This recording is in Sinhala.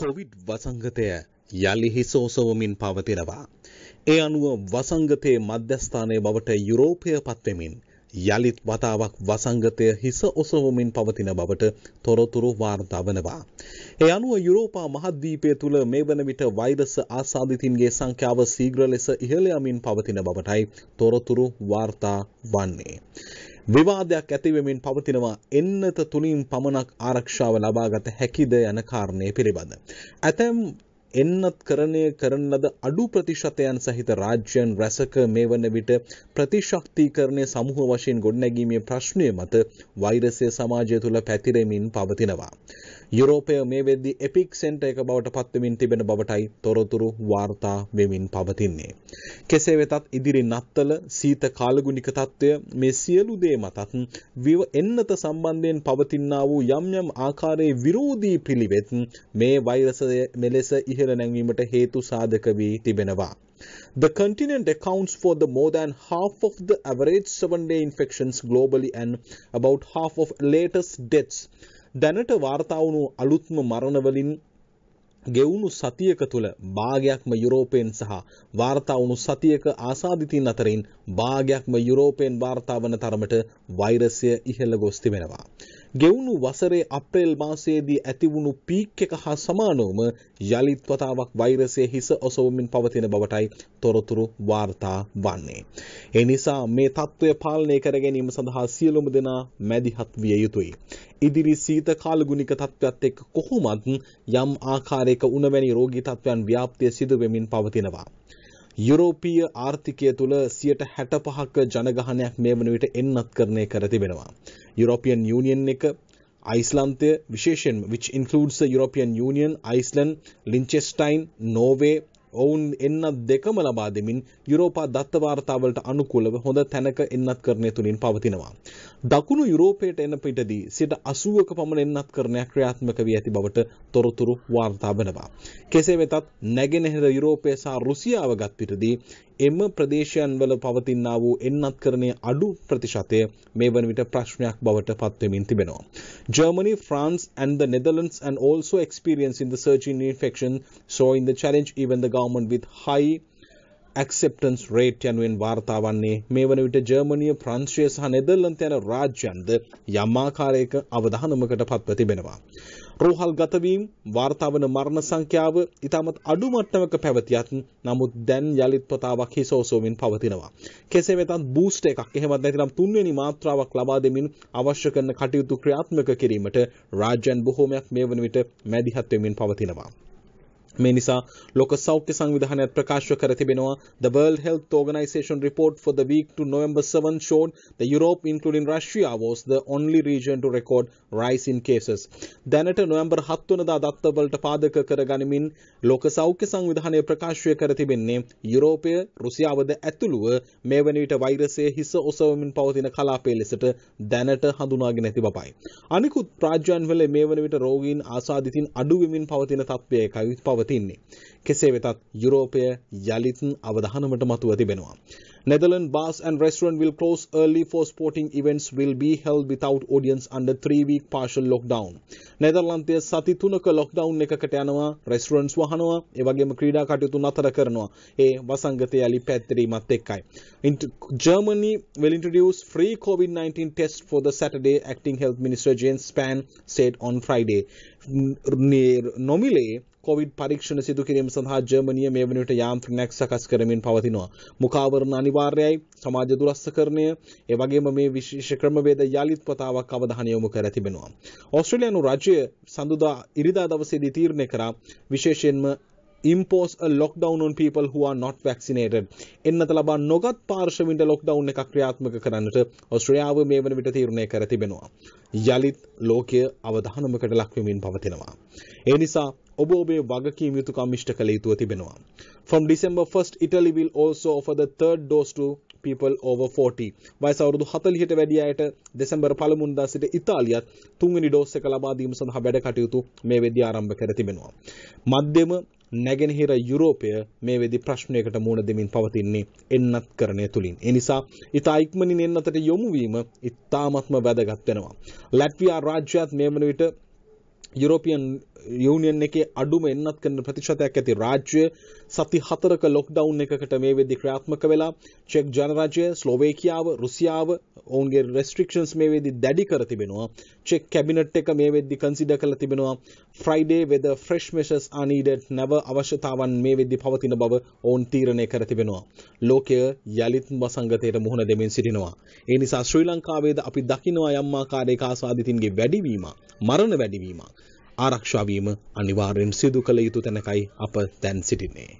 කොවිඩ් වසංගතය යළි හිසෝසවමින් පවතිනවා. ඒ අනුව වසංගතයේ මධ්‍යස්ථානය බවට යුරෝපය පත්වෙමින් යළිත් වතාවක් වසංගතය හිස ඔසවමින් පවතින බවට තොරතුරු වාර්තා වනවා. ඒ අනුව යුරෝපා මහද්දීපය තුළ මේ වන විට වෛරස ආසාධිතින්ගේ සංඛ්‍යාව සීග්‍ර ලෙස ඉහළ යමින් පවතින බවටයි තොරතුරු වාර්තා වන්නේ. විවාදයක් ඇතිවෙමින් පවතිනවා එන්නත තුනින් පමණක් ආරක්ෂාව ලබාගත හැකිද යන කාරණය පිළිබඳ. ඇතැම් එන්නත් කරණය කරන ලද අඩු ප්‍රතිශතයන් සහිත රාජ්‍යයන් රැසක මේ වන විට ප්‍රතිශක්තිකරණය සමූහ වශයෙන් ගොඩනැගීමේ ප්‍රශ්නය මත වෛරසය සමාජය තුළ පැතිරෙමින් පවතිනවා. යුරෝපය මේ වෙද්දි එපික් සෙන්ටර් එක බවට පත්වෙමින් තිබෙන බවටයි තොරතුරු වාර්තා වෙමින් පවතින්නේ. කෙසේ වෙතත් ඉදිරි නත්තල සීත කාලගුණික తত্ত্বය මේ සියලු දේ මතත් විව එන්නත සම්බන්ධයෙන් පවතිනා වූ යම් යම් ආකාරයේ විරෝධී පිළිවෙත් මේ වෛරසය මෙලෙස ඉහළ නැංවීමට හේතු සාධක වී තිබෙනවා. The continent accounts for the more than half of the average seven-day infections globally and about half of latest deaths. දැනට වාර්තා වුණු අලුත්ම මරණවලින් ගෙවුණු සතියක තුළ භාගයක්ම යුරෝපයෙන් සහ වාර්තා වුණු සතියක ආසාධිතීන් අතරින් භාගයක්ම යුරෝපයෙන් වාර්තා වන තරමට වෛරසය ඉහළ ගොස් තිබෙනවා. ගෙවුණු වසරේ අප්‍රේල් මාසයේදී ඇතිවුණු පීක් එක හා සමානවම යළිත් වතාවක් වෛරසය හිස ඔසවමින් පවතින බවටයි තොරතුරු වාර්තා වන්නේ. ඒ නිසා මේ තත්ත්වය පාලනය කර ගැනීම සඳහා සියලුම දෙනා මැදිහත් විය යුතුයි. ඉදිරි සීත කාලගුණික තත්ත්වයක් එක්ක කොහොමත් යම් ආකාරයක උණවැනි රෝගී තත්ත්වයන් ව්‍යාප්තිය සිදු වෙමින් පවතිනවා. යුරෝපීය ආර්ථිකය තුළ 65ක ජනගහනයක් මේ වන විට එන්නත් කරණය කර තිබෙනවා. European Union එක අයිස්ලන්තය විශේෂෙන් which includes the European Union, Iceland, Liechtenstein, Norway, ඔවුන් එන්නත් දෙකම ලබා දෙමින් යුරෝපා දත්ත වාර්තාවලට අනුකූලව හොඳ තැනක එන්නත් කරණය තුලින් පවතිනවා. දකුණු යුරෝපයට එන පිටදී සිට 80ක පමණ එන්නත් කරණය ක්‍රියාත්මක වී ඇති බවට තොරතුරු වාර්තා වෙනවා. කෙසේ වෙතත් නැගෙනහිර යුරෝපය සහ රුසියාව ගත් පිටදී එම ප්‍රදේශයන්වල පවතිනා වූ එන්නත්කරණයේ අඩු ප්‍රතිශතය මේ වන විට ප්‍රශ්නයක් බවට පත්වෙමින් තිබෙනවා. Germany, France and the Netherlands and also experiencing the surge in infection so in the challenge even the government with high acceptance rate යනුවෙන් වාර්තා වන්නේ මේ වන විට ජර්මනිය ප්‍රංශය සහ නෙදල්ලන්ත යන රාජ්‍යන්ද යම් ආකාරයක අවධානමකට පත්ව තිබෙනවා. රෝහල් ගතවීම් වාර්තාවන මරණ සංඛ්‍යාව ඉතාමත් අඩු මට්ටමක පැවතියත් නමුත් දැන් යලිත් පතාවක් හිසෝසෝමින් පවතිනවා. කෙසේ වෙතත් බූස්ට් එකක් එහෙමත් නැතිනම් තුන්වෙනි මාත්‍රාවක් ලබා දෙමින් අවශ්‍ය කරන කටයුතු ක්‍රියාත්මක කිරීමට රාජ්‍යයන් බොහෝමයක් මේ වන විට මැදිහත් වෙමින් පවතිනවා. මේ නිසා ලොක සෞඛ්‍ය සංවිධානයත් ප්‍රකාශ කර තිබෙනවා The World Health Organization report for the week to November 7 showed the Europe including Russia was the only region to record rise in cases. දැනට නොවැම්බර් 7 වෙනිදා දත්තවලට පාදක කර ගනිමින් ලොක සෞඛ්‍ය සංවිධානය ප්‍රකාශය කර තිබෙන්නේ යුරෝපය රුසියාවද ඇතුළුව මේ වන විට වෛරසය හිස ඔසවමින් පවතින කලාපය ලෙසට දැනට හඳුනාගෙන ඇති බවයි. අනිකුත් රාජ්‍යයන් වල මේ වන විට රෝගීන් ආසාදිතින් අඩු වෙමින් පවතින තත්ත්වයකයි පවතින පවතින්නේ. කෙසේ වෙතත් යුරෝපය යළිත් අවධානමට මතුව තිබෙනවා. Netherlands bars and restaurant will close early for sporting events will be held without audience under 3 week partial lockdown. නෙදර්ලන්තය සති තුනක ලොක්ඩවුන් එකකට යනවා රෙස්ටරන්ස් වහනවා ඒ වගේම ක්‍රීඩා කටයුතු නතර කරනවා ඒ වසංගතය යලි පැතිරීමත් එක්කයි. Germany will introduce free COVID-19 test for the Saturday acting health minister Jane Span said on Friday. නොමිලේ කොවිඩ් පරීක්ෂණ සිදු කිරීම සඳහා ජර්මනිය මේ වනවිට යාන්ත්‍රණයක් සකස් කරමින් පවතිනවා. මුඛාවරණ අනිවාර්යයි, සමාජ දුරස්ථකරණය, ඒ වගේම මේ විශේෂ ක්‍රමවේද යලිත් පතාවක් අවධානය යොමු කර තිබෙනවා. ඕස්ට්‍රේලියානු රජය සඳුදා ඉරිදා දවසේදී තීරණය කරා විශේෂයෙන්ම impose a lockdown on people who are not vaccinated. එන්නත ලබා නොගත් පාර්ශවින්ට ලොක්ඩවුන් එක ක්‍රියාත්මක කරන්නට ඔස්ට්‍රයාව මේ වන විට තීරණය කර තිබෙනවා. යළිත් ලෝකය අවධානමකට ලක්වමින් පවතිනවා. ඒ නිසා ඔබ ඔබේ වගකීම් යුතුකම් ඉෂ්ට කළ යුතුව තිබෙනවා. From December 1st, Italy will also offer the third dose to people over 40. වයස අවුරුදු 40ට වැඩි අයට දෙසැම්බර් පළමුවනදා සිට ඉතාලියත් තුන්වෙනි ඩෝස් එක ලබා දීම සඳහා වැඩ කටයුතු මේ වෙද්දී ආරම්භ කර තිබෙනවා. මධ්‍යම නැගෙනහිර යුරෝපය මේ වෙදි ප්‍රශ්නයකට මුහුණ දෙමින් පවතින්නේ එන්නත් කරණය තුළින්. එනිසා ඉතා ඉක්මනින් එන්නතට යොමුවීම ඉතාමත්ම වැදගත් වෙනවා. ලැට්වියා රාජ්‍යයත් මේ වන විට යුරෝපියන් යුනියන් එකේ අඩුම එන්නත් කරන ප්‍රතිශතයක් ඇති රාජ්‍ය සති හතරක ලොක්ඩවුන් එකකට මේ වෙදි ක්‍රියාත්මක වෙලා චෙක් ජනරජය ස්ලෝවේකියාව රුසියාව ඔවුන්ගේ රෙස්ට්‍රික්ෂන්ස් මේ වෙදි දැඩි කර තිබෙනවා චෙක් කැබිනට් එක මේ වෙද්දි කන්සිඩ කළ තිබෙනවා ෆ්‍රයිඩේ වෙද ෆ්‍රෙෂ් මෙෂස් අනීඩට් නැව අවශ්‍යතාවන් මේ වෙද්දි පවතින බව ඔවුන් තීරණය කර තිබෙනවා ලෝකය යළිත් වසංගතයට මුහුණ දෙමින් සිටිනවා ඒ නිසා ශ්‍රී ලංකාවේද අපි දකිනවා යම් ආකාරයක ආසාදිතින්ගේ වැඩිවීම මරණ වැඩිවීමක් ආරක්ෂාවීම අනිවාර්යෙන් සිදු කළ යුතු තැනකයි අප දැන් සිටින්නේ.